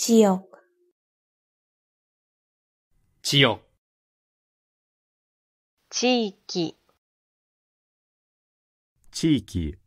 지역지역地域地域